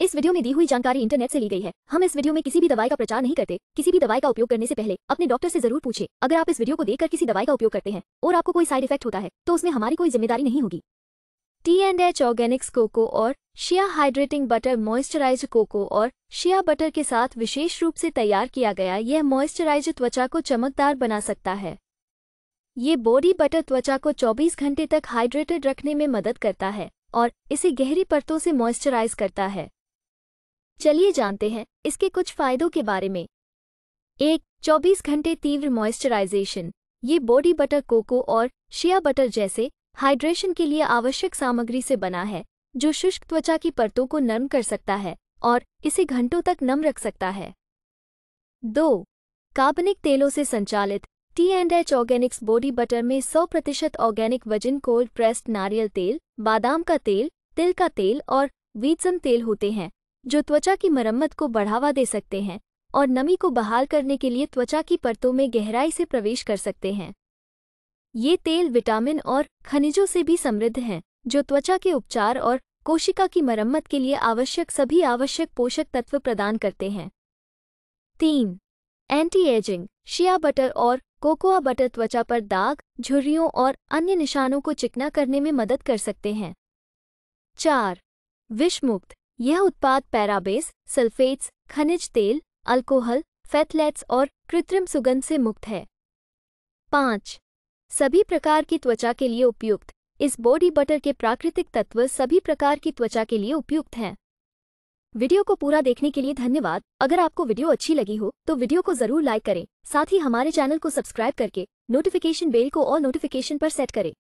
इस वीडियो में दी हुई जानकारी इंटरनेट से ली गई है हम इस वीडियो में किसी भी दवाई का प्रचार नहीं करते किसी भी दवाई का उपयोग करने से पहले अपने डॉक्टर से जरूर पूछे अगर आप इस वीडियो को देखकर किसी दवाई का उपयोग करते हैं और आपको कोई साइड इफेक्ट होता है तो उसमें हमारी कोई जिम्मेदारी नहीं होगी T and H organics cocoa और shea hydrating butter moisturise cocoa और शिया बटर के साथ विशेष रूप से तैयार किया गया यह मॉइस्चराइज त्वचा को चमकदार बना सकता है ये बॉडी बटर त्वचा को 24 घंटे तक हाइड्रेटेड रखने में मदद करता है और इसे गहरी परतों से मॉइस्चराइज करता है चलिए जानते हैं इसके कुछ फायदों के बारे में एक 24 घंटे तीव्र मॉइस्चराइजेशन ये बॉडी बटर कोको और शिया बटर जैसे हाइड्रेशन के लिए आवश्यक सामग्री से बना है जो शुष्क त्वचा की परतों को नर्म कर सकता है और इसे घंटों तक नम रख सकता है दो कार्बनिक तेलों से संचालित T and H organics body butter में 100 प्रतिशत ऑर्गेनिक वजन कोल्ड प्रेस्ड नारियल तेल बादाम का तेल तिल का तेल और वीटसम तेल होते हैं जो त्वचा की मरम्मत को बढ़ावा दे सकते हैं और नमी को बहाल करने के लिए त्वचा की परतों में गहराई से प्रवेश कर सकते हैं ये तेल विटामिन और खनिजों से भी समृद्ध हैं जो त्वचा के उपचार और कोशिका की मरम्मत के लिए आवश्यक सभी आवश्यक पोषक तत्व प्रदान करते हैं तीन एंटी एजिंग शिया बटर और कोकोआ बटर त्वचा पर दाग झुर्रियों और अन्य निशानों को चिकना करने में मदद कर सकते हैं चार विषमुक्त यह उत्पाद पैराबेस सल्फेट्स खनिज तेल अल्कोहल फैथलेट्स और कृत्रिम सुगंध से मुक्त है पाँच सभी प्रकार की त्वचा के लिए उपयुक्त इस बॉडी बटर के प्राकृतिक तत्व सभी प्रकार की त्वचा के लिए उपयुक्त हैं वीडियो को पूरा देखने के लिए धन्यवाद अगर आपको वीडियो अच्छी लगी हो तो वीडियो को जरूर लाइक करें साथ ही हमारे चैनल को सब्सक्राइब करके नोटिफिकेशन बेल को और नोटिफिकेशन पर सेट करें